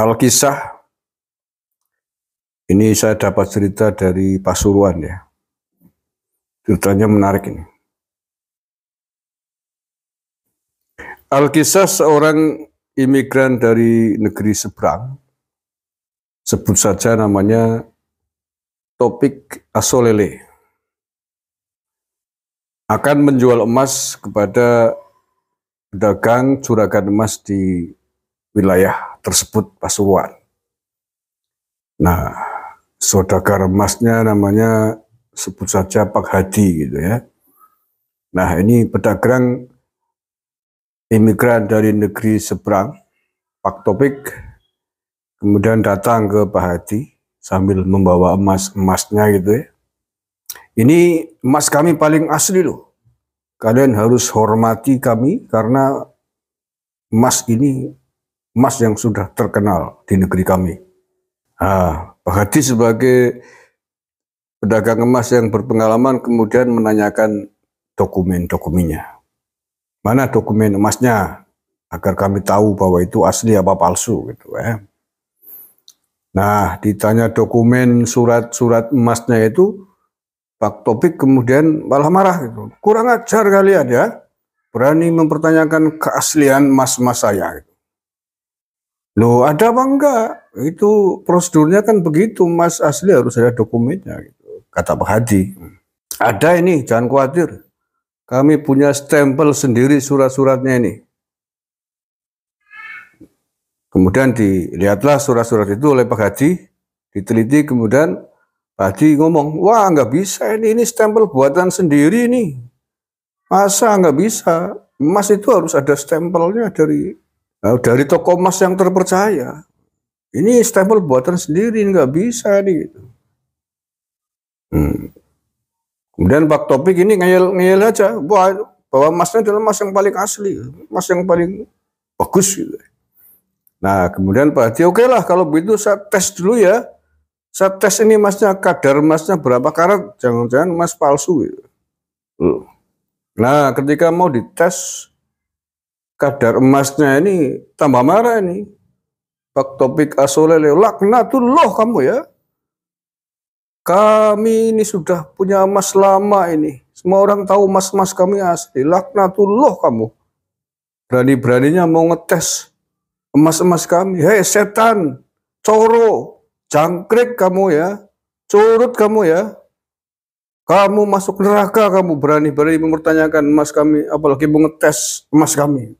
Al-Kisah ini saya dapat cerita dari Pasuruan ya. Ceritanya menarik ini. Al-Kisah seorang imigran dari negeri seberang, sebut saja namanya Topik Asolele, akan menjual emas kepada pedagang juragan emas di wilayah tersebut Pasuruan. Nah, saudagar emasnya namanya sebut saja Pak Hadi gitu ya. Nah, ini pedagang imigran dari negeri seberang, Pak Topik, kemudian datang ke Pak Hadi sambil membawa emas-emasnya gitu ya. Ini emas kami paling asli loh. Kalian harus hormati kami karena emas ini emas yang sudah terkenal di negeri kami. Ah, Pak Hadi sebagai pedagang emas yang berpengalaman kemudian menanyakan dokumen-dokumennya. Mana dokumen emasnya agar kami tahu bahwa itu asli apa palsu gitu ya. Nah, ditanya dokumen surat-surat emasnya itu Pak Topik kemudian malah marah gitu. Kurang ajar kalian ya. Berani mempertanyakan keaslian emas-emas saya gitu. Loh, ada apa enggak? Itu prosedurnya kan begitu, Mas. Asli harus ada dokumennya gitu. Kata Pak Hadi. Ada ini, jangan khawatir. Kami punya stempel sendiri surat-suratnya ini. Kemudian dilihatlah surat-surat itu oleh Pak Hadi, diteliti kemudian Pak Hadi ngomong, wah nggak bisa ini, ini stempel buatan sendiri ini. Masa nggak bisa? Mas itu harus ada stempelnya dari dari toko emas yang terpercaya. Ini stempel buatan sendiri, nggak bisa nih. Gitu. Hmm. Kemudian Pak Topik ini ngeyel-ngeyel aja Wah, bahwa emasnya adalah emas yang paling asli, emas yang paling bagus gitu. Nah kemudian Pak Hati, oke lah kalau begitu saya tes dulu ya. Saya tes ini emasnya, kadar emasnya berapa karat, jangan-jangan emas palsu gitu. Hmm. Nah ketika mau dites, kadar emasnya ini tambah marah ini. Pak Topik Asolele, laknatullah kamu ya. Kami ini sudah punya emas lama ini. Semua orang tahu emas-emas kami asli. Laknatullah kamu. Berani-beraninya mau ngetes emas-emas kami. Hei setan, coro, jangkrik kamu ya. Curut kamu ya. Kamu masuk neraka, kamu berani-berani mempertanyakan emas kami, apalagi mau ngetes emas kami.